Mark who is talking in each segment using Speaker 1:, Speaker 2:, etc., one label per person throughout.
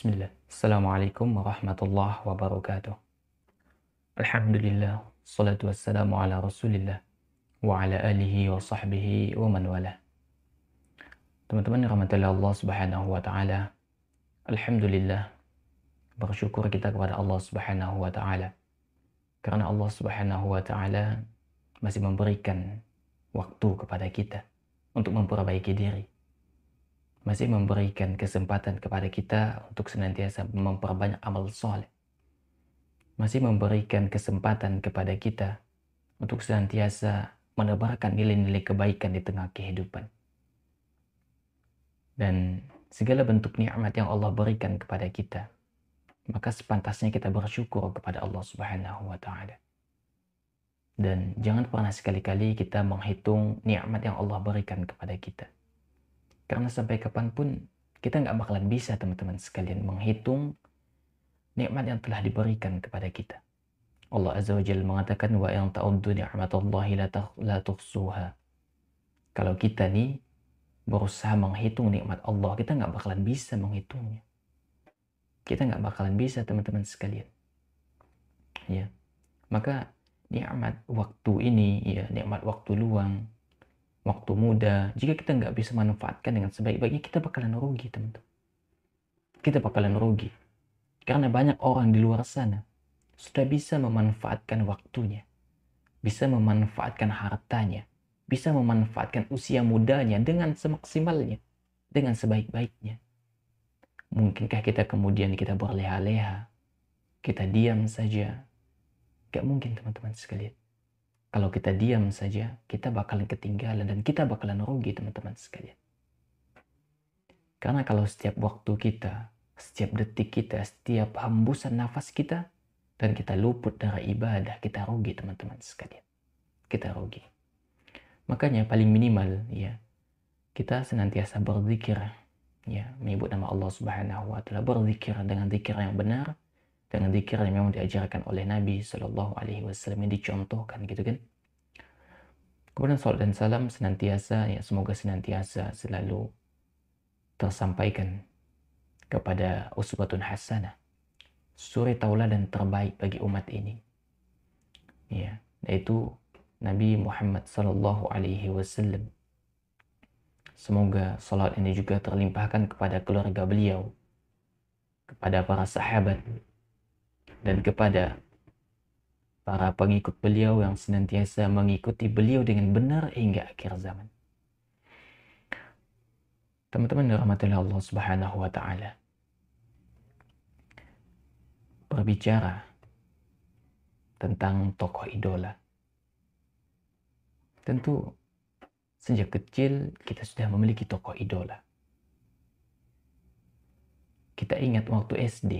Speaker 1: Bismillah. Assalamualaikum warahmatullahi wabarakatuh. Alhamdulillah. Salatu wassalamu ala rasulillah. Wa ala alihi wa sahbihi wa man wala. Teman-teman rahmatullah Allah subhanahu wa ta'ala. Alhamdulillah. Bersyukur kita kepada Allah subhanahu wa ta'ala. Karena Allah subhanahu wa ta'ala masih memberikan waktu kepada kita untuk memperbaiki diri masih memberikan kesempatan kepada kita untuk senantiasa memperbanyak amal soleh. Masih memberikan kesempatan kepada kita untuk senantiasa menebarkan nilai-nilai kebaikan di tengah kehidupan. Dan segala bentuk nikmat yang Allah berikan kepada kita, maka sepantasnya kita bersyukur kepada Allah Subhanahu wa taala. Dan jangan pernah sekali-kali kita menghitung nikmat yang Allah berikan kepada kita. Karena sampai kapanpun kita nggak bakalan bisa teman-teman sekalian menghitung nikmat yang telah diberikan kepada kita. Allah Azza wa Jalla mengatakan wa yang ta'uddu ni'matallahi la tuhsuha. Kalau kita nih berusaha menghitung nikmat Allah, kita nggak bakalan bisa menghitungnya. Kita nggak bakalan bisa teman-teman sekalian. Ya. Maka nikmat waktu ini ya, nikmat waktu luang, waktu muda, jika kita nggak bisa manfaatkan dengan sebaik-baiknya, kita bakalan rugi, teman-teman. Kita bakalan rugi. Karena banyak orang di luar sana sudah bisa memanfaatkan waktunya, bisa memanfaatkan hartanya, bisa memanfaatkan usia mudanya dengan semaksimalnya, dengan sebaik-baiknya. Mungkinkah kita kemudian kita berleha-leha, kita diam saja? Gak mungkin teman-teman sekalian. Kalau kita diam saja, kita bakalan ketinggalan dan kita bakalan rugi teman-teman sekalian. Karena kalau setiap waktu kita, setiap detik kita, setiap hembusan nafas kita, dan kita luput dari ibadah, kita rugi teman-teman sekalian. Kita rugi. Makanya paling minimal ya, kita senantiasa berzikir ya, menyebut nama Allah Subhanahu wa taala, berzikir dengan zikir yang benar, dengan zikir yang memang diajarkan oleh Nabi Shallallahu Alaihi Wasallam yang dicontohkan gitu kan kemudian salat dan salam senantiasa ya semoga senantiasa selalu tersampaikan kepada uswatun hasanah suri dan terbaik bagi umat ini ya yaitu Nabi Muhammad Shallallahu Alaihi Wasallam Semoga salat ini juga terlimpahkan kepada keluarga beliau, kepada para sahabat, dan kepada para pengikut beliau yang senantiasa mengikuti beliau dengan benar hingga akhir zaman. Teman-teman rahmatullahi Allah Subhanahu wa taala. Berbicara tentang tokoh idola. Tentu sejak kecil kita sudah memiliki tokoh idola. Kita ingat waktu SD,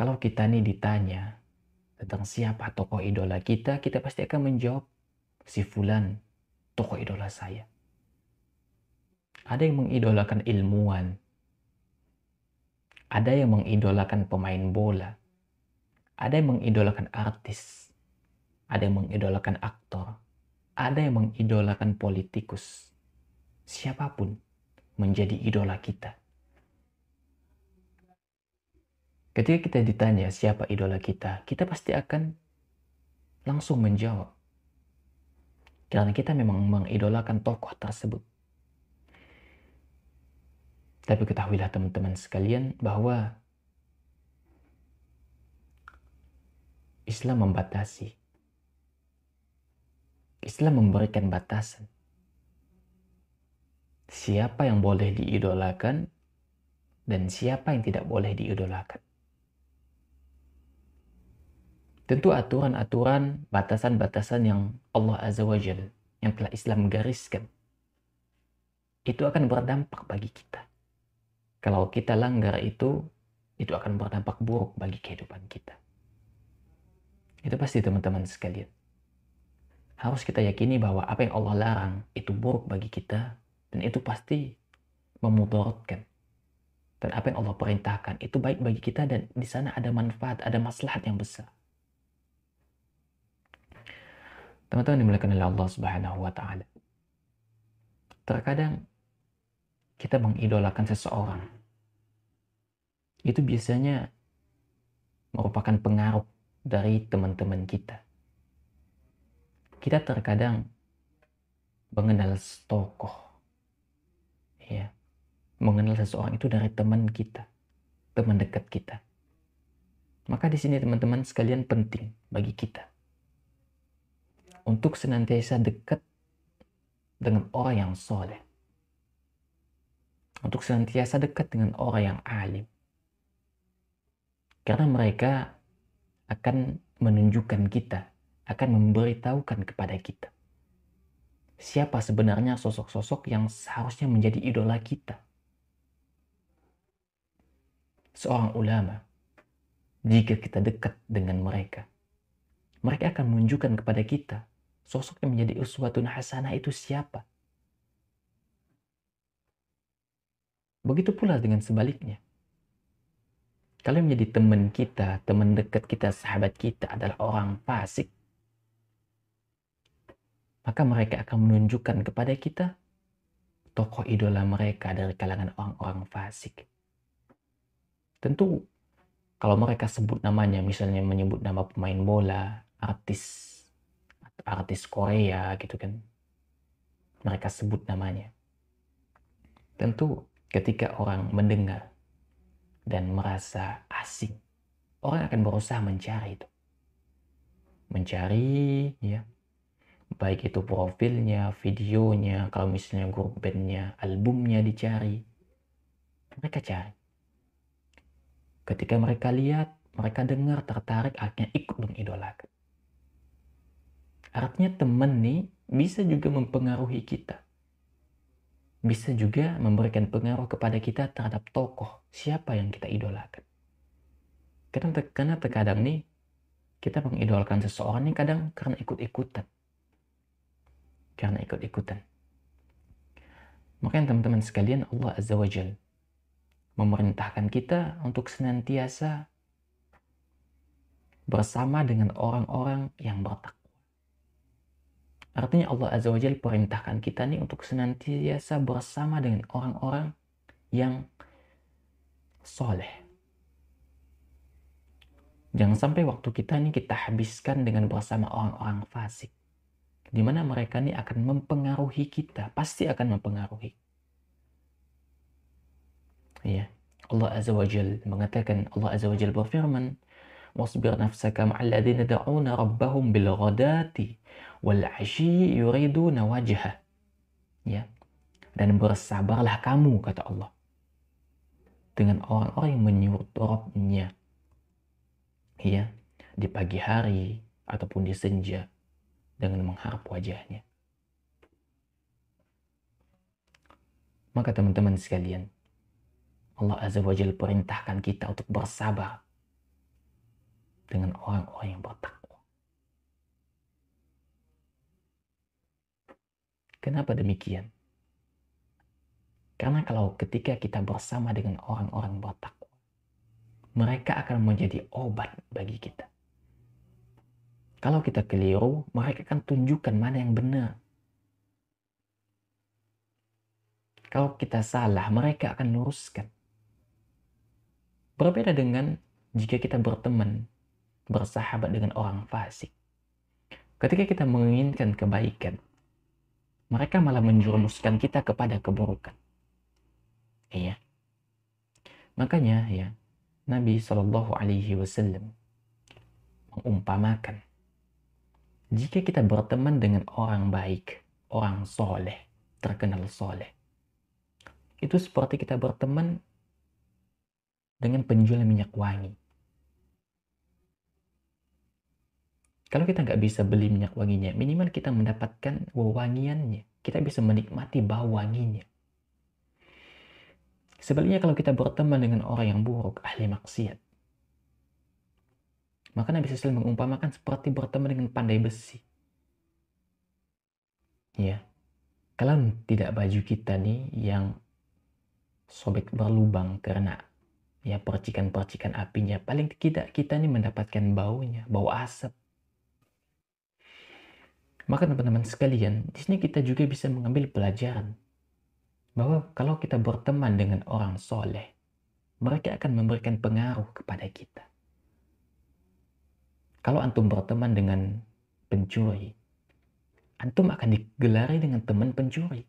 Speaker 1: kalau kita nih ditanya tentang siapa tokoh idola kita, kita pasti akan menjawab si fulan tokoh idola saya. Ada yang mengidolakan ilmuwan. Ada yang mengidolakan pemain bola. Ada yang mengidolakan artis. Ada yang mengidolakan aktor. Ada yang mengidolakan politikus. Siapapun menjadi idola kita. Ketika kita ditanya siapa idola kita, kita pasti akan langsung menjawab. Karena kita memang mengidolakan tokoh tersebut. Tapi ketahuilah teman-teman sekalian bahwa Islam membatasi. Islam memberikan batasan. Siapa yang boleh diidolakan dan siapa yang tidak boleh diidolakan. Tentu aturan-aturan, batasan-batasan yang Allah Azza wa Jal, yang telah Islam gariskan, itu akan berdampak bagi kita. Kalau kita langgar itu, itu akan berdampak buruk bagi kehidupan kita. Itu pasti teman-teman sekalian. Harus kita yakini bahwa apa yang Allah larang itu buruk bagi kita dan itu pasti memudaratkan. Dan apa yang Allah perintahkan itu baik bagi kita dan di sana ada manfaat, ada maslahat yang besar. Teman-teman dimuliakan oleh Allah Subhanahu wa taala. Terkadang kita mengidolakan seseorang. Itu biasanya merupakan pengaruh dari teman-teman kita. Kita terkadang mengenal tokoh. Ya. Mengenal seseorang itu dari teman kita, teman dekat kita. Maka di sini teman-teman sekalian penting bagi kita untuk senantiasa dekat dengan orang yang soleh. Untuk senantiasa dekat dengan orang yang alim. Karena mereka akan menunjukkan kita, akan memberitahukan kepada kita. Siapa sebenarnya sosok-sosok yang seharusnya menjadi idola kita? Seorang ulama, jika kita dekat dengan mereka, mereka akan menunjukkan kepada kita Sosok yang menjadi uswatun hasanah itu siapa? Begitu pula dengan sebaliknya. Kalau menjadi teman kita, teman dekat kita, sahabat kita adalah orang fasik, maka mereka akan menunjukkan kepada kita tokoh idola mereka dari kalangan orang-orang fasik. Tentu kalau mereka sebut namanya, misalnya menyebut nama pemain bola, artis, artis Korea gitu kan. Mereka sebut namanya. Tentu ketika orang mendengar dan merasa asing, orang akan berusaha mencari itu. Mencari ya, baik itu profilnya, videonya, kalau misalnya grup bandnya, albumnya dicari. Mereka cari. Ketika mereka lihat, mereka dengar, tertarik, akhirnya ikut mengidolakan. Artinya teman nih bisa juga mempengaruhi kita. Bisa juga memberikan pengaruh kepada kita terhadap tokoh siapa yang kita idolakan. Karena, karena terkadang nih kita mengidolakan seseorang nih kadang karena ikut-ikutan. Karena ikut-ikutan. Makanya teman-teman sekalian Allah Azza wa Jal memerintahkan kita untuk senantiasa bersama dengan orang-orang yang bertakwa Artinya Allah Azza wa Jal perintahkan kita nih untuk senantiasa bersama dengan orang-orang yang soleh. Jangan sampai waktu kita nih kita habiskan dengan bersama orang-orang fasik. Di mana mereka nih akan mempengaruhi kita. Pasti akan mempengaruhi. Ya. Allah Azza wa Jal mengatakan, Allah Azza wa Jal berfirman, واصبر نفسك مع الذين يدعون ربهم بالغداة والعشي يريدون وجهه ya dan bersabarlah kamu kata Allah dengan orang-orang yang menyuruh Rabbnya ya di pagi hari ataupun di senja dengan mengharap wajahnya maka teman-teman sekalian Allah Azza wa Jalla perintahkan kita untuk bersabar dengan orang-orang yang bertakwa. Kenapa demikian? Karena kalau ketika kita bersama dengan orang-orang botak, mereka akan menjadi obat bagi kita. Kalau kita keliru, mereka akan tunjukkan mana yang benar. Kalau kita salah, mereka akan luruskan. Berbeda dengan jika kita berteman bersahabat dengan orang fasik. Ketika kita menginginkan kebaikan, mereka malah menjerumuskan kita kepada keburukan. Iya. Makanya ya, Nabi Shallallahu Alaihi Wasallam mengumpamakan, jika kita berteman dengan orang baik, orang soleh, terkenal soleh, itu seperti kita berteman dengan penjual minyak wangi. Kalau kita nggak bisa beli minyak wanginya, minimal kita mendapatkan wewangiannya. Kita bisa menikmati bau wanginya. Sebaliknya kalau kita berteman dengan orang yang buruk, ahli maksiat, maka Nabi SAW mengumpamakan seperti berteman dengan pandai besi. Ya, kalau tidak baju kita nih yang sobek berlubang karena ya percikan-percikan apinya, paling tidak kita nih mendapatkan baunya, bau asap. Maka teman-teman sekalian, di sini kita juga bisa mengambil pelajaran bahwa kalau kita berteman dengan orang soleh, mereka akan memberikan pengaruh kepada kita. Kalau antum berteman dengan pencuri, antum akan digelari dengan teman pencuri.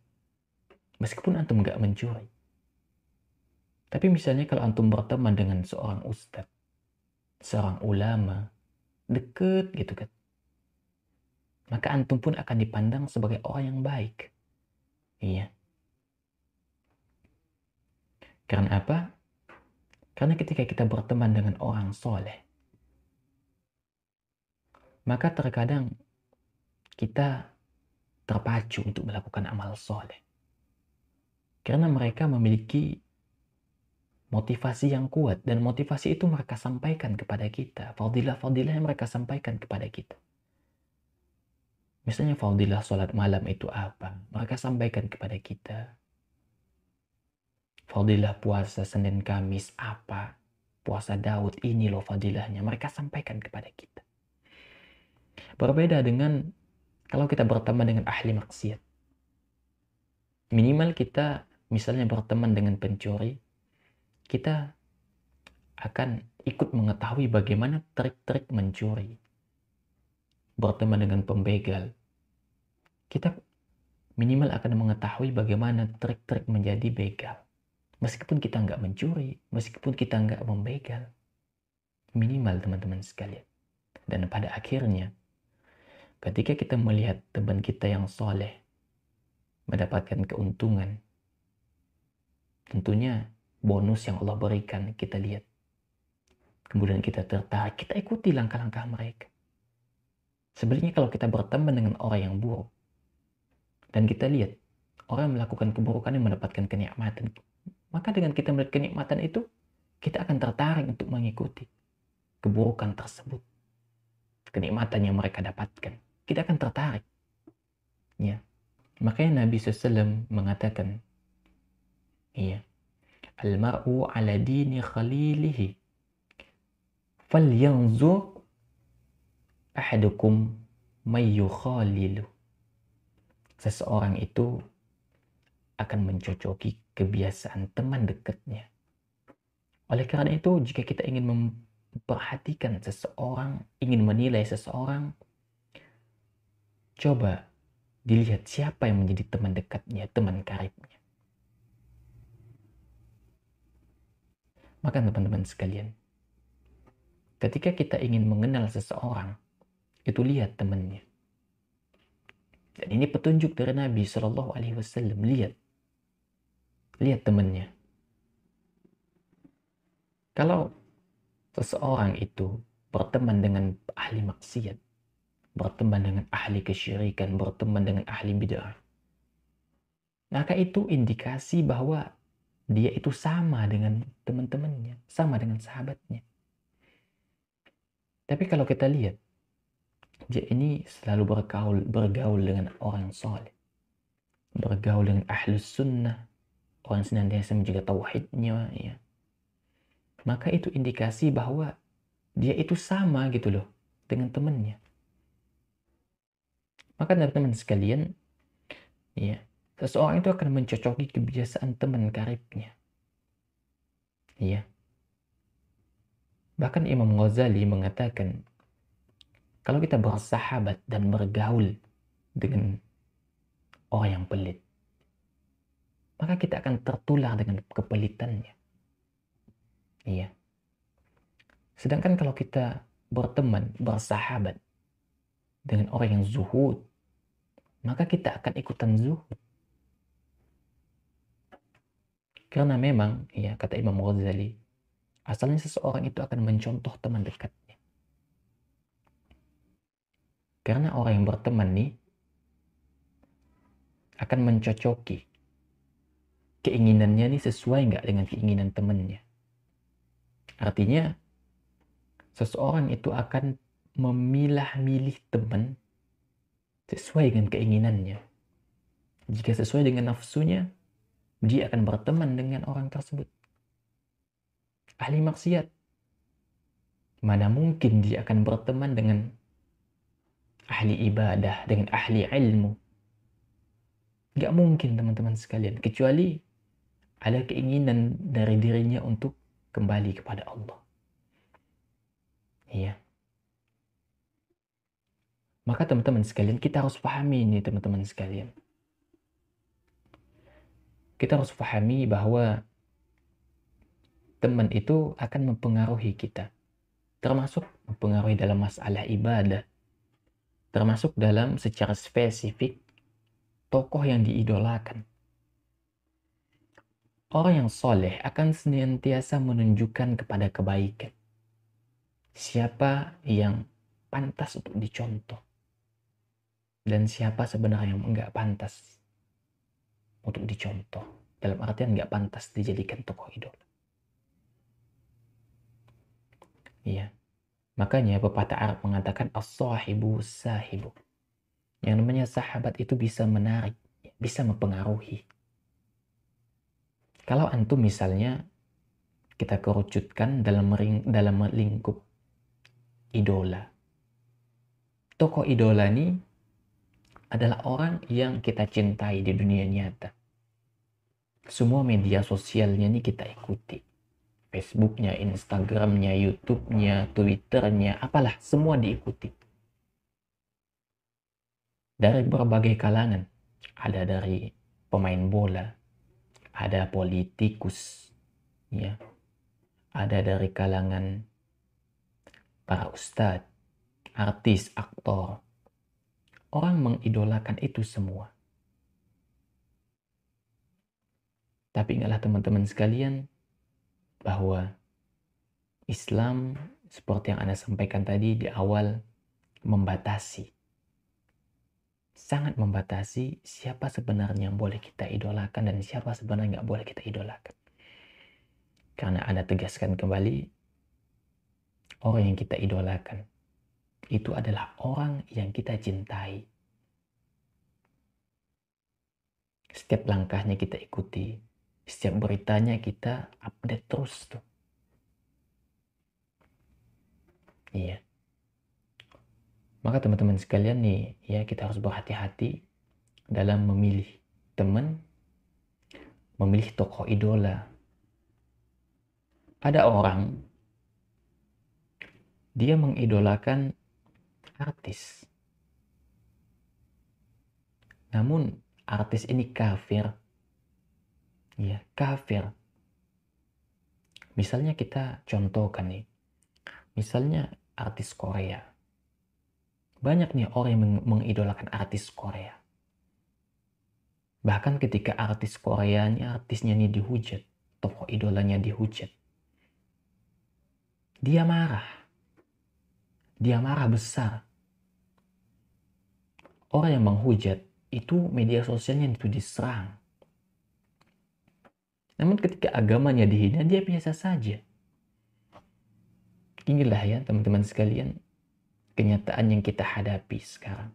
Speaker 1: Meskipun antum gak mencuri. Tapi misalnya kalau antum berteman dengan seorang ustadz, seorang ulama, deket gitu kan maka antum pun akan dipandang sebagai orang yang baik. Iya. Karena apa? Karena ketika kita berteman dengan orang soleh, maka terkadang kita terpacu untuk melakukan amal soleh. Karena mereka memiliki motivasi yang kuat dan motivasi itu mereka sampaikan kepada kita. Fadilah-fadilah yang mereka sampaikan kepada kita. Misalnya fadilah sholat malam itu apa? mereka sampaikan kepada kita. Fadilah puasa Senin Kamis apa? Puasa Daud ini loh fadilahnya. Mereka sampaikan kepada kita. Berbeda dengan kalau kita berteman dengan ahli maksiat. Minimal kita misalnya berteman dengan pencuri, kita akan ikut mengetahui bagaimana trik-trik mencuri berteman dengan pembegal, kita minimal akan mengetahui bagaimana trik-trik menjadi begal. Meskipun kita nggak mencuri, meskipun kita nggak membegal, minimal teman-teman sekalian. Dan pada akhirnya, ketika kita melihat teman kita yang soleh mendapatkan keuntungan, tentunya bonus yang Allah berikan kita lihat. Kemudian kita tertarik, kita ikuti langkah-langkah mereka. Sebenarnya kalau kita berteman dengan orang yang buruk, dan kita lihat orang yang melakukan keburukan yang mendapatkan kenikmatan, maka dengan kita melihat kenikmatan itu, kita akan tertarik untuk mengikuti keburukan tersebut. Kenikmatan yang mereka dapatkan. Kita akan tertarik. Ya. Makanya Nabi SAW mengatakan, Iya. Al-mar'u ala dini khalilihi ahadukum mayyukhalilu. Seseorang itu akan mencocoki kebiasaan teman dekatnya. Oleh karena itu, jika kita ingin memperhatikan seseorang, ingin menilai seseorang, coba dilihat siapa yang menjadi teman dekatnya, teman karibnya. Maka teman-teman sekalian, ketika kita ingin mengenal seseorang, itu lihat temannya. Dan ini petunjuk dari Nabi Shallallahu Alaihi Wasallam. Lihat, lihat temannya. Kalau seseorang itu berteman dengan ahli maksiat, berteman dengan ahli kesyirikan, berteman dengan ahli bid'ah, maka itu indikasi bahwa dia itu sama dengan teman-temannya, sama dengan sahabatnya. Tapi kalau kita lihat, dia ini selalu bergaul bergaul dengan orang soleh bergaul dengan ahlu sunnah orang senantiasa menjaga tauhidnya ya maka itu indikasi bahwa dia itu sama gitu loh dengan temannya maka dari teman sekalian ya seseorang itu akan mencocoki kebiasaan teman karibnya ya bahkan Imam Ghazali mengatakan kalau kita bersahabat dan bergaul dengan orang yang pelit, maka kita akan tertular dengan kepelitannya. Iya. Sedangkan kalau kita berteman, bersahabat dengan orang yang zuhud, maka kita akan ikutan zuhud. Karena memang, ya kata Imam Ghazali, asalnya seseorang itu akan mencontoh teman dekat. Karena orang yang berteman nih akan mencocoki keinginannya nih sesuai nggak dengan keinginan temennya. Artinya seseorang itu akan memilah-milih teman sesuai dengan keinginannya. Jika sesuai dengan nafsunya, dia akan berteman dengan orang tersebut. Ahli maksiat, mana mungkin dia akan berteman dengan ahli ibadah, dengan ahli ilmu. Gak mungkin teman-teman sekalian, kecuali ada keinginan dari dirinya untuk kembali kepada Allah. Iya. Maka teman-teman sekalian, kita harus pahami ini teman-teman sekalian. Kita harus pahami bahwa teman itu akan mempengaruhi kita. Termasuk mempengaruhi dalam masalah ibadah termasuk dalam secara spesifik tokoh yang diidolakan. Orang yang soleh akan senantiasa menunjukkan kepada kebaikan. Siapa yang pantas untuk dicontoh. Dan siapa sebenarnya yang enggak pantas untuk dicontoh. Dalam artian enggak pantas dijadikan tokoh idola. Iya. Makanya pepatah Arab mengatakan as-sahibu sahibu. Yang namanya sahabat itu bisa menarik, bisa mempengaruhi. Kalau antum misalnya kita kerucutkan dalam ring, dalam lingkup idola. Tokoh idola ini adalah orang yang kita cintai di dunia nyata. Semua media sosialnya ini kita ikuti Facebooknya, Instagramnya, YouTube-nya, Twitternya, apalah semua diikuti. Dari berbagai kalangan, ada dari pemain bola, ada politikus, ya, ada dari kalangan para ustadz, artis, aktor. Orang mengidolakan itu semua. Tapi ingatlah teman-teman sekalian, bahwa Islam seperti yang Anda sampaikan tadi di awal membatasi. Sangat membatasi siapa sebenarnya yang boleh kita idolakan dan siapa sebenarnya nggak boleh kita idolakan. Karena Anda tegaskan kembali, orang yang kita idolakan itu adalah orang yang kita cintai. Setiap langkahnya kita ikuti, setiap beritanya kita update terus tuh. Iya. Maka teman-teman sekalian nih, ya kita harus berhati-hati dalam memilih teman, memilih tokoh idola. Ada orang, dia mengidolakan artis. Namun artis ini kafir ya kafir. Misalnya kita contohkan nih, misalnya artis Korea. Banyak nih orang yang mengidolakan artis Korea. Bahkan ketika artis Koreanya, artisnya nih dihujat, tokoh idolanya dihujat. Dia marah. Dia marah besar. Orang yang menghujat itu media sosialnya itu diserang namun ketika agamanya dihina, dia biasa saja. Inilah ya teman-teman sekalian, kenyataan yang kita hadapi sekarang.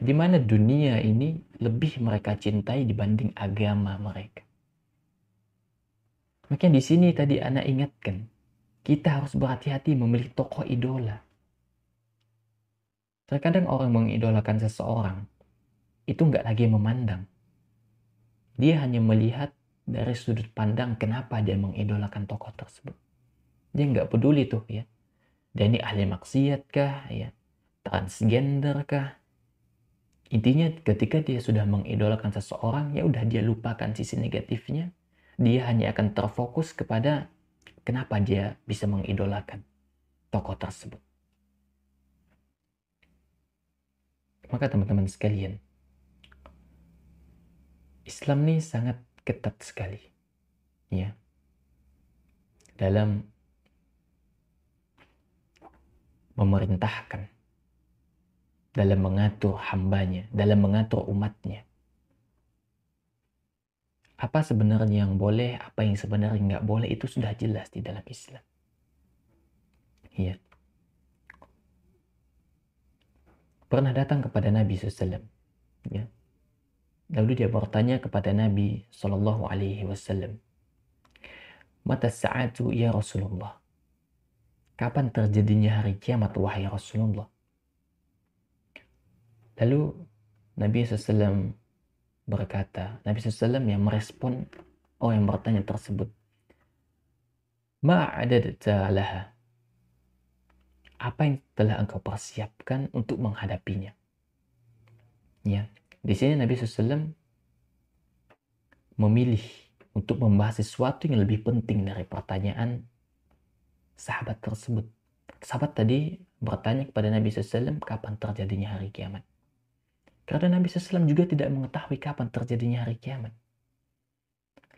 Speaker 1: Di mana dunia ini lebih mereka cintai dibanding agama mereka. Makanya di sini tadi anak ingatkan, kita harus berhati-hati memilih tokoh idola. Terkadang orang mengidolakan seseorang, itu nggak lagi memandang dia hanya melihat dari sudut pandang kenapa dia mengidolakan tokoh tersebut. Dia nggak peduli tuh ya. Dia ini ahli maksiat kah ya? Transgender kah? Intinya ketika dia sudah mengidolakan seseorang ya udah dia lupakan sisi negatifnya. Dia hanya akan terfokus kepada kenapa dia bisa mengidolakan tokoh tersebut. Maka teman-teman sekalian, Islam ini sangat ketat sekali. Ya. Dalam memerintahkan, dalam mengatur hambanya, dalam mengatur umatnya. Apa sebenarnya yang boleh, apa yang sebenarnya nggak boleh, itu sudah jelas di dalam Islam. Ya. Pernah datang kepada Nabi SAW. Ya. Lalu dia bertanya kepada Nabi Shallallahu Alaihi Wasallam, Mata saatu ya Rasulullah. Kapan terjadinya hari kiamat wahai Rasulullah? Lalu Nabi SAW berkata, Nabi SAW yang merespon orang yang bertanya tersebut. ada laha. Apa yang telah engkau persiapkan untuk menghadapinya? Ya, di sini Nabi SAW memilih untuk membahas sesuatu yang lebih penting dari pertanyaan sahabat tersebut. Sahabat tadi bertanya kepada Nabi SAW kapan terjadinya hari kiamat. Karena Nabi SAW juga tidak mengetahui kapan terjadinya hari kiamat.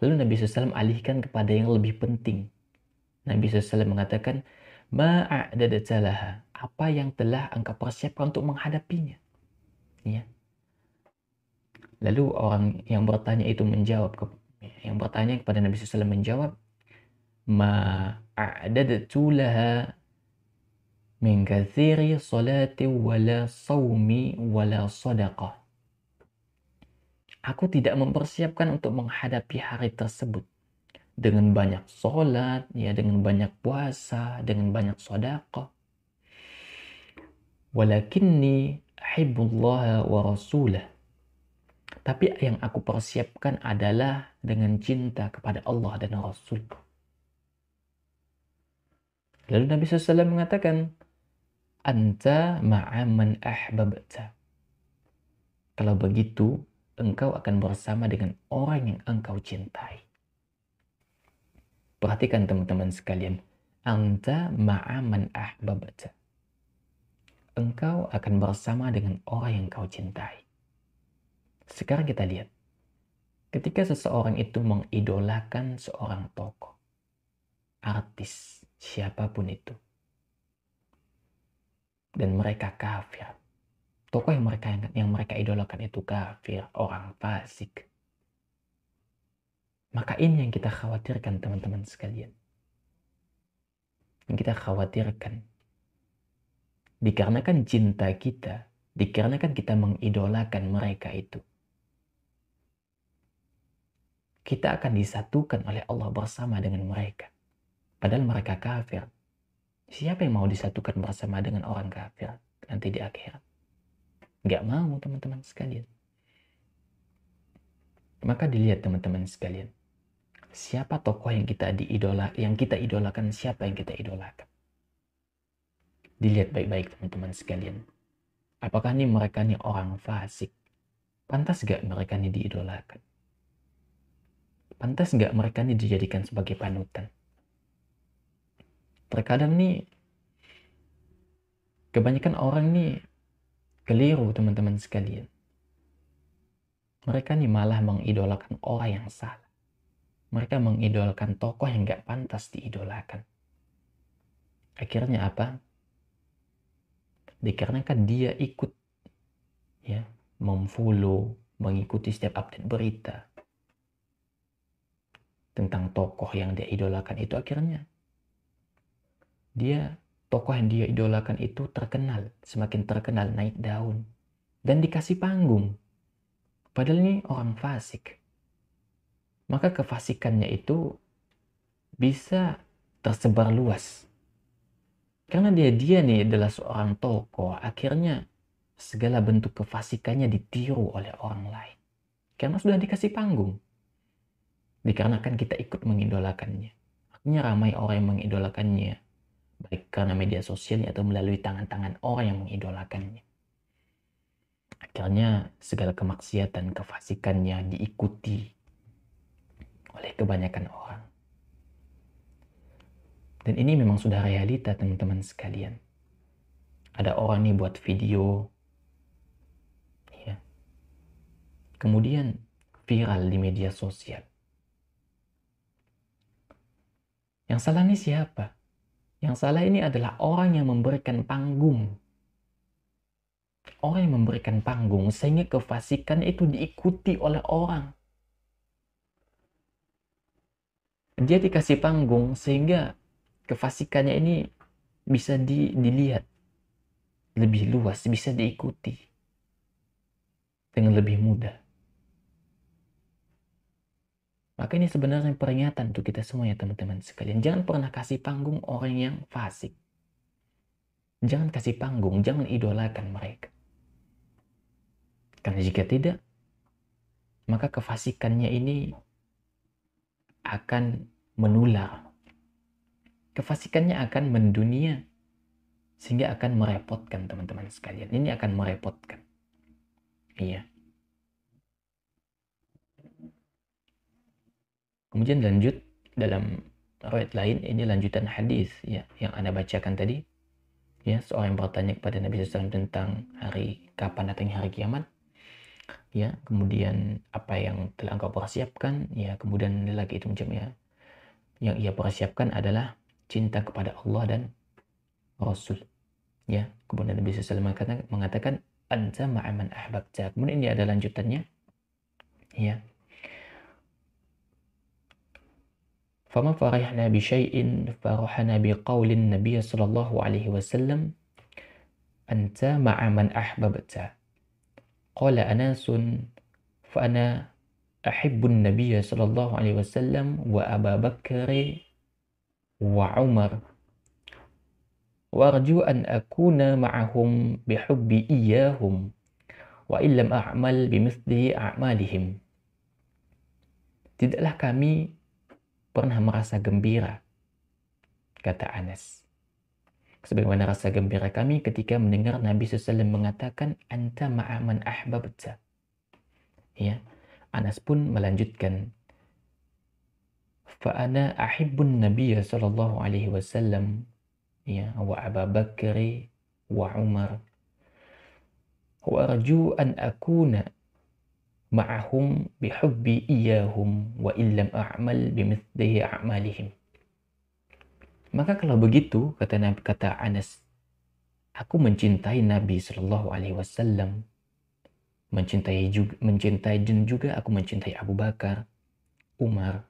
Speaker 1: Lalu Nabi SAW alihkan kepada yang lebih penting. Nabi SAW mengatakan, Ma'a'dadacalaha, apa yang telah engkau persiapkan untuk menghadapinya. Ya. Lalu orang yang bertanya itu menjawab yang bertanya kepada Nabi SAW menjawab ada laha min kathiri salati wala saum, wala sadaqah. Aku tidak mempersiapkan untuk menghadapi hari tersebut dengan banyak solat, ya dengan banyak puasa, dengan banyak sedekah. Walakinni ahibbullaha wa rasulah tapi yang aku persiapkan adalah dengan cinta kepada Allah dan Rasul. Lalu Nabi SAW mengatakan, Anta ma'aman ahbabta. Kalau begitu, engkau akan bersama dengan orang yang engkau cintai. Perhatikan teman-teman sekalian. Anta ma'aman ahbabta. Engkau akan bersama dengan orang yang kau cintai. Sekarang kita lihat. Ketika seseorang itu mengidolakan seorang tokoh, artis, siapapun itu, dan mereka kafir, tokoh yang mereka yang mereka idolakan itu kafir, orang fasik, maka ini yang kita khawatirkan teman-teman sekalian. Yang kita khawatirkan. Dikarenakan cinta kita, dikarenakan kita mengidolakan mereka itu kita akan disatukan oleh Allah bersama dengan mereka. Padahal mereka kafir. Siapa yang mau disatukan bersama dengan orang kafir nanti di akhirat? Gak mau teman-teman sekalian. Maka dilihat teman-teman sekalian, siapa tokoh yang kita diidola, yang kita idolakan, siapa yang kita idolakan. Dilihat baik-baik teman-teman sekalian. Apakah ini mereka ini orang fasik? Pantas gak mereka ini diidolakan? pantas nggak mereka ini dijadikan sebagai panutan? Terkadang nih, kebanyakan orang nih keliru teman-teman sekalian. Mereka nih malah mengidolakan orang yang salah. Mereka mengidolakan tokoh yang nggak pantas diidolakan. Akhirnya apa? Dikarenakan dia ikut ya memfollow, mengikuti setiap update berita, tentang tokoh yang dia idolakan itu akhirnya dia tokoh yang dia idolakan itu terkenal, semakin terkenal naik daun dan dikasih panggung. Padahal ini orang fasik. Maka kefasikannya itu bisa tersebar luas. Karena dia dia nih adalah seorang tokoh, akhirnya segala bentuk kefasikannya ditiru oleh orang lain. Karena sudah dikasih panggung dikarenakan kita ikut mengidolakannya. akhirnya ramai orang yang mengidolakannya, baik karena media sosial atau melalui tangan-tangan orang yang mengidolakannya. Akhirnya segala kemaksiatan, kefasikannya diikuti oleh kebanyakan orang. Dan ini memang sudah realita teman-teman sekalian. Ada orang nih buat video, ya. kemudian viral di media sosial. Yang salah ini siapa? Yang salah ini adalah orang yang memberikan panggung. Orang yang memberikan panggung sehingga kefasikan itu diikuti oleh orang. Dia dikasih panggung sehingga kefasikannya ini bisa di, dilihat lebih luas, bisa diikuti dengan lebih mudah. Maka ini sebenarnya peringatan untuk kita semua ya teman-teman sekalian. Jangan pernah kasih panggung orang yang fasik. Jangan kasih panggung, jangan idolakan mereka. Karena jika tidak, maka kefasikannya ini akan menular. Kefasikannya akan mendunia sehingga akan merepotkan teman-teman sekalian. Ini akan merepotkan. Iya. Kemudian lanjut dalam riwayat lain ini lanjutan hadis ya yang Anda bacakan tadi. Ya, seorang yang bertanya kepada Nabi SAW tentang hari kapan datangnya hari kiamat. Ya, kemudian apa yang telah engkau persiapkan? Ya, kemudian lagi itu macam ya, yang ia persiapkan adalah cinta kepada Allah dan Rasul. Ya, kemudian Nabi SAW mengatakan, mengatakan anta ma'aman ahbabta. Kemudian ini ada lanjutannya. Ya, فما فرحنا بشيء فرحنا بقول النبي صلى الله عليه وسلم أنت مع من أحببت قال أناس فأنا أحب النبي صلى الله عليه وسلم وأبا بكر وعمر وأرجو أن أكون معهم بحبي إياهم وإن لم أعمل بمثل أعمالهم tidaklah kami pernah merasa gembira, kata Anas. Sebagaimana rasa gembira kami ketika mendengar Nabi SAW mengatakan, Anta ma'aman ahbabta. Ya, Anas pun melanjutkan, Fa'ana ahibbun Nabiya sallallahu alaihi wasallam ya wa Aba Bakri wa Umar wa arju an akuna ma'ahum bihubbi iyahum wa illam a'mal bimithdihi a'malihim. Maka kalau begitu, kata Nabi kata Anas, aku mencintai Nabi Shallallahu Alaihi Wasallam, mencintai juga, mencintai dan juga aku mencintai Abu Bakar, Umar,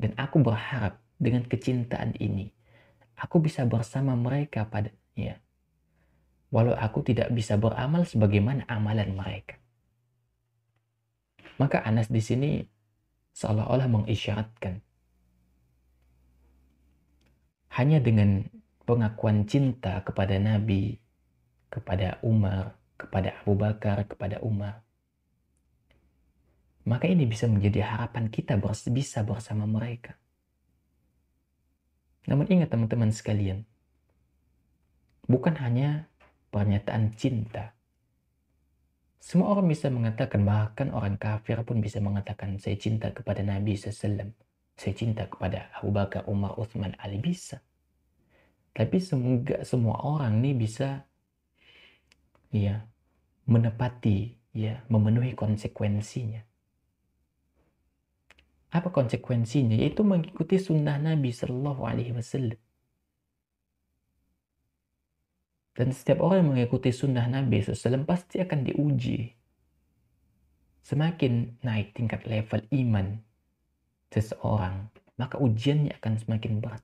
Speaker 1: dan aku berharap dengan kecintaan ini, aku bisa bersama mereka padanya. Walau aku tidak bisa beramal sebagaimana amalan mereka. Maka Anas di sini seolah-olah mengisyaratkan. Hanya dengan pengakuan cinta kepada Nabi, kepada Umar, kepada Abu Bakar, kepada Umar. Maka ini bisa menjadi harapan kita bisa bersama mereka. Namun ingat teman-teman sekalian, bukan hanya pernyataan cinta, semua orang bisa mengatakan, bahkan orang kafir pun bisa mengatakan, saya cinta kepada Nabi SAW. Saya cinta kepada Abu Bakar, Umar, Uthman, Ali. Bisa. Tapi semoga semua orang ini bisa ya menepati ya memenuhi konsekuensinya. Apa konsekuensinya? Yaitu mengikuti sunnah Nabi Sallallahu Alaihi Wasallam. Dan setiap orang yang mengikuti sunnah Nabi SAW pasti akan diuji. Semakin naik tingkat level iman seseorang, maka ujiannya akan semakin berat.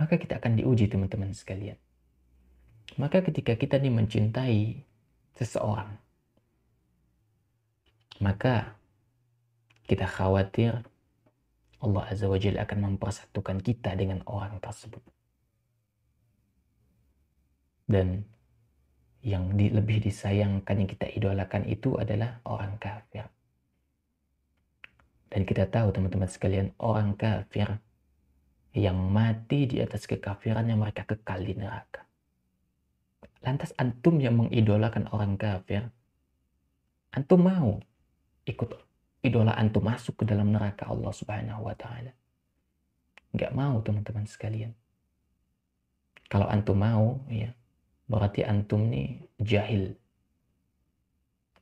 Speaker 1: Maka kita akan diuji teman-teman sekalian. Maka ketika kita nih mencintai seseorang, maka kita khawatir Allah Azza wa Jalla akan mempersatukan kita dengan orang tersebut. Dan yang di, lebih disayangkan yang kita idolakan itu adalah orang kafir. Dan kita tahu teman-teman sekalian orang kafir yang mati di atas kekafiran yang mereka kekal di neraka. Lantas antum yang mengidolakan orang kafir, antum mau ikut idola antum masuk ke dalam neraka Allah Subhanahu wa taala. Enggak mau teman-teman sekalian. Kalau antum mau ya, berarti antum nih jahil.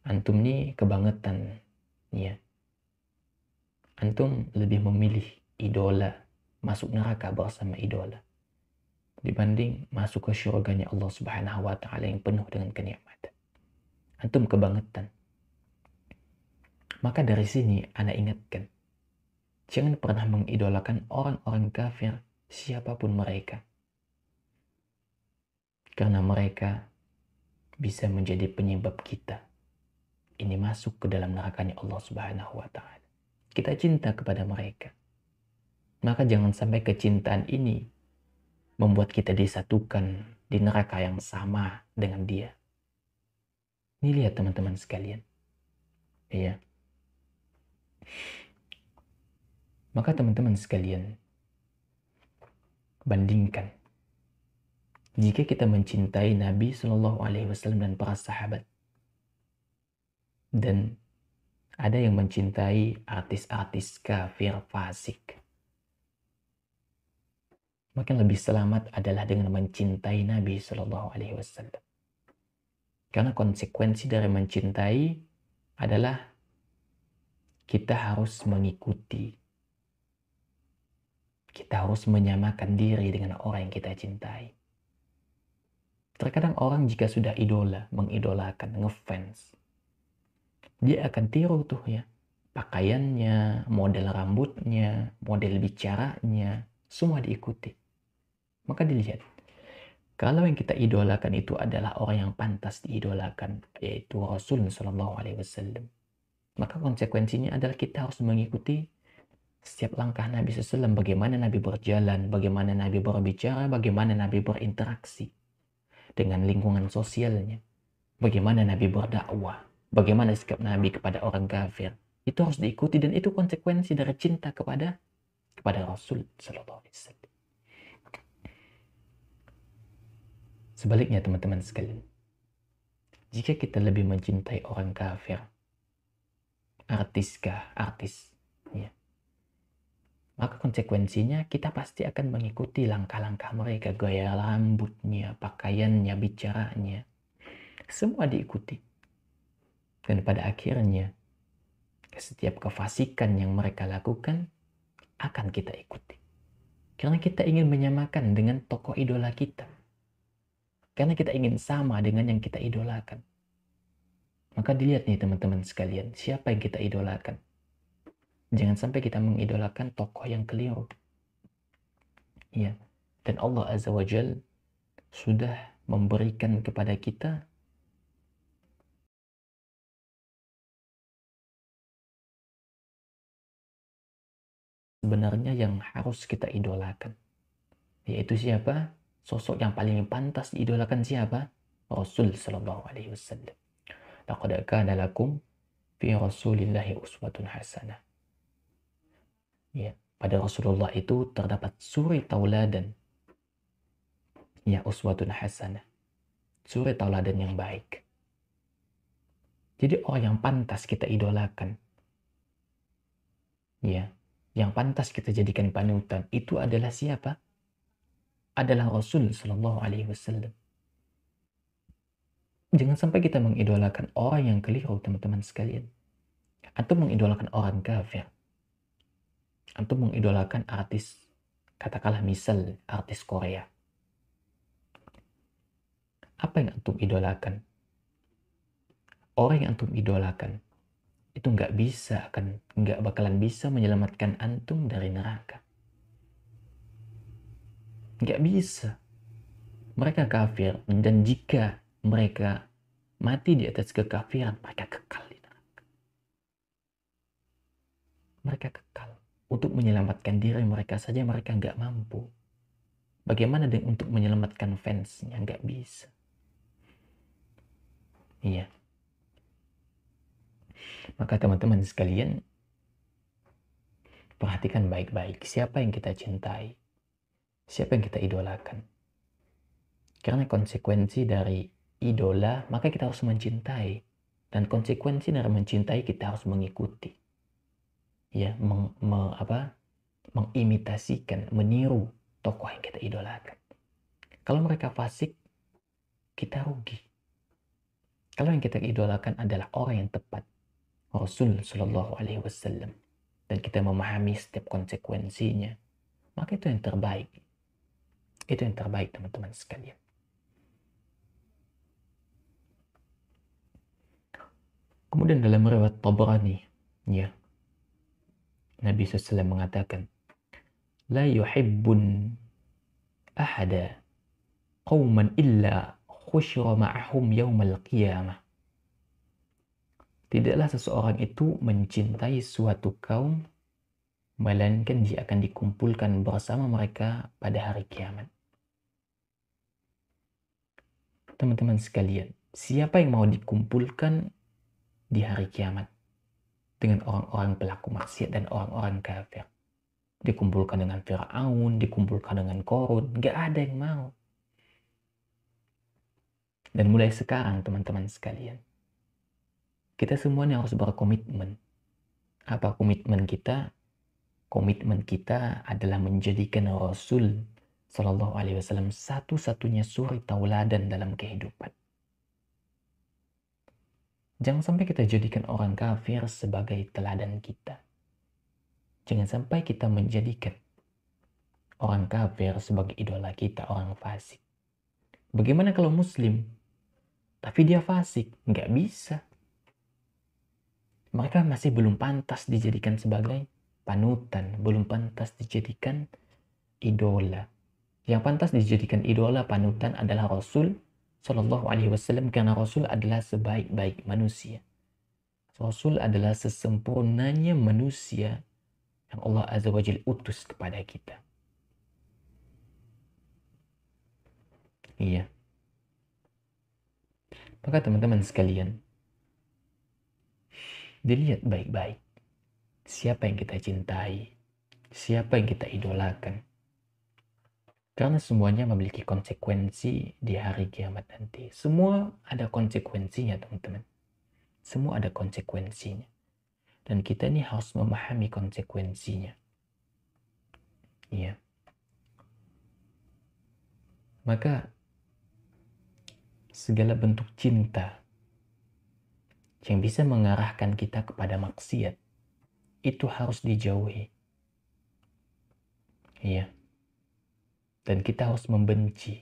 Speaker 1: Antum nih kebangetan, ya. Antum lebih memilih idola masuk neraka bersama idola dibanding masuk ke syurganya Allah Subhanahu wa taala yang penuh dengan kenikmatan. Antum kebangetan. Maka dari sini Anda ingatkan, jangan pernah mengidolakan orang-orang kafir siapapun mereka karena mereka bisa menjadi penyebab kita ini masuk ke dalam nerakanya Allah Subhanahu wa taala. Kita cinta kepada mereka. Maka jangan sampai kecintaan ini membuat kita disatukan di neraka yang sama dengan dia. Ini lihat teman-teman sekalian. Iya. Maka teman-teman sekalian, bandingkan jika kita mencintai Nabi Shallallahu Alaihi Wasallam dan para sahabat. Dan ada yang mencintai artis-artis kafir fasik. Maka lebih selamat adalah dengan mencintai Nabi Shallallahu Alaihi Wasallam. Karena konsekuensi dari mencintai adalah kita harus mengikuti. Kita harus menyamakan diri dengan orang yang kita cintai Terkadang orang jika sudah idola, mengidolakan, ngefans, dia akan tiru tuh ya. Pakaiannya, model rambutnya, model bicaranya, semua diikuti. Maka dilihat, kalau yang kita idolakan itu adalah orang yang pantas diidolakan, yaitu Rasul Shallallahu Alaihi Wasallam, maka konsekuensinya adalah kita harus mengikuti setiap langkah Nabi Sallam bagaimana Nabi berjalan, bagaimana Nabi berbicara, bagaimana Nabi berinteraksi dengan lingkungan sosialnya. Bagaimana Nabi berdakwah, bagaimana sikap Nabi kepada orang kafir. Itu harus diikuti dan itu konsekuensi dari cinta kepada kepada Rasul sallallahu Alaihi Wasallam. Sebaliknya teman-teman sekalian, jika kita lebih mencintai orang kafir, artiskah artis maka konsekuensinya kita pasti akan mengikuti langkah-langkah mereka, gaya rambutnya, pakaiannya, bicaranya. Semua diikuti. Dan pada akhirnya, setiap kefasikan yang mereka lakukan akan kita ikuti. Karena kita ingin menyamakan dengan tokoh idola kita. Karena kita ingin sama dengan yang kita idolakan. Maka dilihat nih teman-teman sekalian, siapa yang kita idolakan Jangan sampai kita mengidolakan tokoh yang keliru. Ya. Dan Allah Azza wa Jal sudah memberikan kepada kita sebenarnya yang harus kita idolakan. Yaitu siapa? Sosok yang paling pantas diidolakan siapa? Rasul Sallallahu Alaihi Wasallam. Laqad kana lakum fi Rasulillahi uswatun hasanah. Ya, pada Rasulullah itu terdapat suri tauladan. Ya, uswatun hasanah. Suri tauladan yang baik. Jadi orang yang pantas kita idolakan. Ya, yang pantas kita jadikan panutan itu adalah siapa? Adalah Rasul Shallallahu Alaihi Wasallam. Jangan sampai kita mengidolakan orang yang keliru, teman-teman sekalian. Atau mengidolakan orang kafir antum mengidolakan artis katakanlah misal artis Korea apa yang antum idolakan orang yang antum idolakan itu nggak bisa akan nggak bakalan bisa menyelamatkan antum dari neraka nggak bisa mereka kafir dan jika mereka mati di atas kekafiran mereka kekal di neraka mereka kekal untuk menyelamatkan diri mereka saja mereka nggak mampu. Bagaimana dengan untuk menyelamatkan fansnya nggak bisa. Iya. Maka teman-teman sekalian, perhatikan baik-baik siapa yang kita cintai, siapa yang kita idolakan. Karena konsekuensi dari idola, maka kita harus mencintai. Dan konsekuensi dari mencintai kita harus mengikuti ya meng, me, apa, mengimitasikan, meniru tokoh yang kita idolakan. Kalau mereka fasik, kita rugi. Kalau yang kita idolakan adalah orang yang tepat, Rasul Shallallahu Alaihi Wasallam, dan kita memahami setiap konsekuensinya, maka itu yang terbaik. Itu yang terbaik teman-teman sekalian. Kemudian dalam riwayat Tabrani, ya, Nabi SAW mengatakan, La yuhibbun ahada qawman illa khusyra ma'ahum yawmal qiyamah. Tidaklah seseorang itu mencintai suatu kaum, melainkan dia akan dikumpulkan bersama mereka pada hari kiamat. Teman-teman sekalian, siapa yang mau dikumpulkan di hari kiamat? dengan orang-orang pelaku maksiat dan orang-orang kafir. Dikumpulkan dengan Fir'aun, dikumpulkan dengan Korun, gak ada yang mau. Dan mulai sekarang teman-teman sekalian, kita semuanya harus berkomitmen. Apa komitmen kita? Komitmen kita adalah menjadikan Rasul saw Alaihi Wasallam satu-satunya suri tauladan dalam kehidupan. Jangan sampai kita jadikan orang kafir sebagai teladan kita. Jangan sampai kita menjadikan orang kafir sebagai idola kita, orang fasik. Bagaimana kalau muslim? Tapi dia fasik, nggak bisa. Mereka masih belum pantas dijadikan sebagai panutan, belum pantas dijadikan idola. Yang pantas dijadikan idola panutan adalah Rasul Shallallahu Alaihi Wasallam karena Rasul adalah sebaik-baik manusia. Rasul adalah sesempurnanya manusia yang Allah Azza wa utus kepada kita. Iya. Maka teman-teman sekalian, dilihat baik-baik siapa yang kita cintai, siapa yang kita idolakan, karena semuanya memiliki konsekuensi di hari kiamat nanti. Semua ada konsekuensinya, teman-teman. Semua ada konsekuensinya. Dan kita ini harus memahami konsekuensinya. Iya. Maka segala bentuk cinta yang bisa mengarahkan kita kepada maksiat itu harus dijauhi. Iya. Dan kita harus membenci.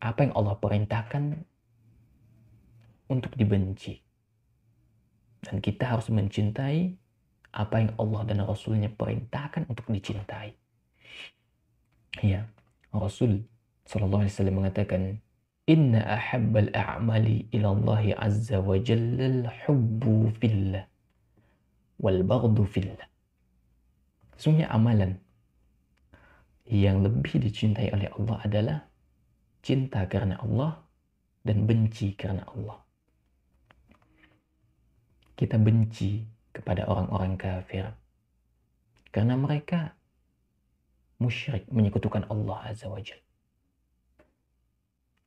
Speaker 1: Apa yang Allah perintahkan untuk dibenci. Dan kita harus mencintai apa yang Allah dan Rasulnya perintahkan untuk dicintai. Ya, Rasul Sallallahu Alaihi Wasallam mengatakan, Inna ahabbal a'mali ilallahi azza wa jallal hubbu fillah wal bagdu fillah. Sesungguhnya amalan yang lebih dicintai oleh Allah adalah cinta karena Allah dan benci karena Allah. Kita benci kepada orang-orang kafir karena mereka musyrik menyekutukan Allah Azza wa Jal.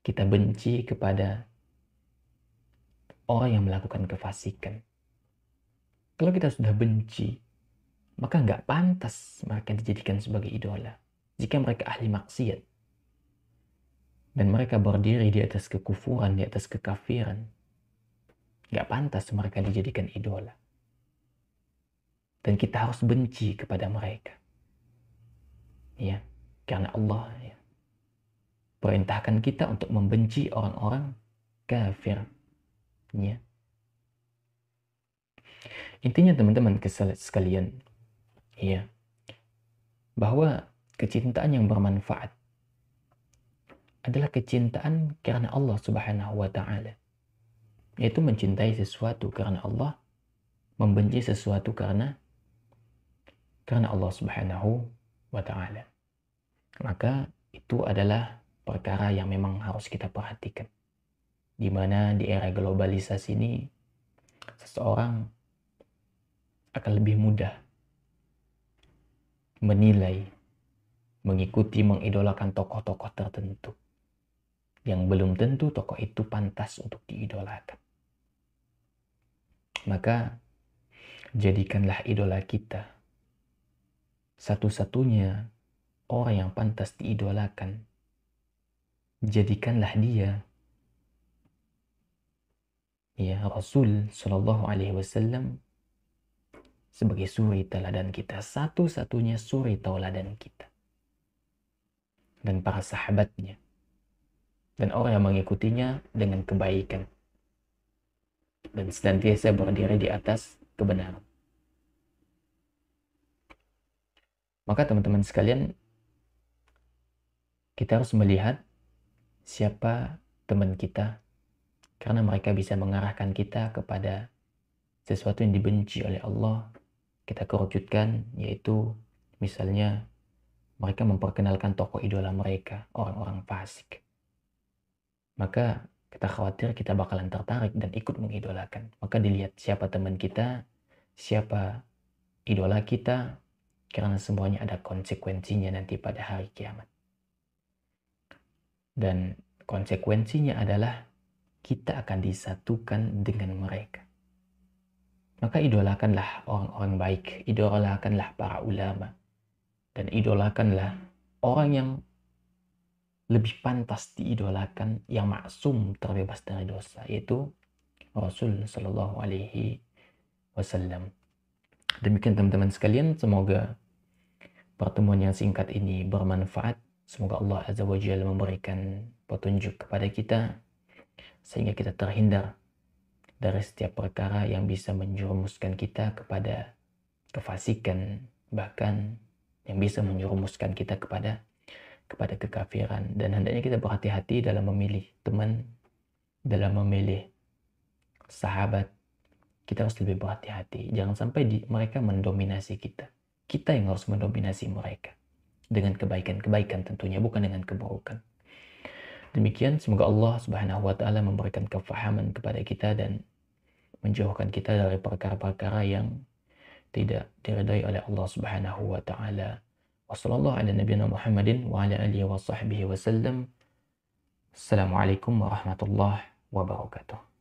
Speaker 1: Kita benci kepada orang yang melakukan kefasikan. Kalau kita sudah benci, maka nggak pantas mereka dijadikan sebagai idola jika mereka ahli maksiat dan mereka berdiri di atas kekufuran, di atas kekafiran, gak pantas mereka dijadikan idola. Dan kita harus benci kepada mereka. Ya, karena Allah ya, perintahkan kita untuk membenci orang-orang kafir. Ya. Intinya teman-teman sekalian, ya, bahwa kecintaan yang bermanfaat adalah kecintaan karena Allah Subhanahu wa taala. Yaitu mencintai sesuatu karena Allah, membenci sesuatu karena karena Allah Subhanahu wa taala. Maka itu adalah perkara yang memang harus kita perhatikan. Di mana di era globalisasi ini seseorang akan lebih mudah menilai mengikuti mengidolakan tokoh-tokoh tertentu yang belum tentu tokoh itu pantas untuk diidolakan. Maka jadikanlah idola kita satu-satunya orang yang pantas diidolakan. Jadikanlah dia ya Rasul Shallallahu Alaihi Wasallam sebagai suri teladan kita satu-satunya suri teladan kita dan para sahabatnya, dan orang yang mengikutinya dengan kebaikan, dan senantiasa berdiri di atas kebenaran. Maka teman-teman sekalian, kita harus melihat siapa teman kita karena mereka bisa mengarahkan kita kepada sesuatu yang dibenci oleh Allah. Kita kerucutkan yaitu misalnya mereka memperkenalkan tokoh idola mereka, orang-orang fasik. Maka kita khawatir kita bakalan tertarik dan ikut mengidolakan. Maka dilihat siapa teman kita, siapa idola kita, karena semuanya ada konsekuensinya nanti pada hari kiamat. Dan konsekuensinya adalah kita akan disatukan dengan mereka. Maka idolakanlah orang-orang baik, idolakanlah para ulama, dan idolakanlah orang yang lebih pantas diidolakan yang maksum terbebas dari dosa yaitu Rasul Shallallahu Alaihi Wasallam. Demikian teman-teman sekalian, semoga pertemuan yang singkat ini bermanfaat. Semoga Allah Azza wa Jalla memberikan petunjuk kepada kita sehingga kita terhindar dari setiap perkara yang bisa menjerumuskan kita kepada kefasikan bahkan yang bisa menyerumuskan kita kepada kepada kekafiran dan hendaknya kita berhati-hati dalam memilih teman dalam memilih sahabat kita harus lebih berhati-hati jangan sampai di, mereka mendominasi kita kita yang harus mendominasi mereka dengan kebaikan-kebaikan tentunya bukan dengan keburukan demikian semoga Allah Subhanahu wa taala memberikan kefahaman kepada kita dan menjauhkan kita dari perkara-perkara yang tidak diridai oleh Allah Subhanahu wa taala. Wassallallahu ala nabiyina Muhammadin wa ala alihi wa sahbihi wasallam. Assalamualaikum warahmatullahi wabarakatuh.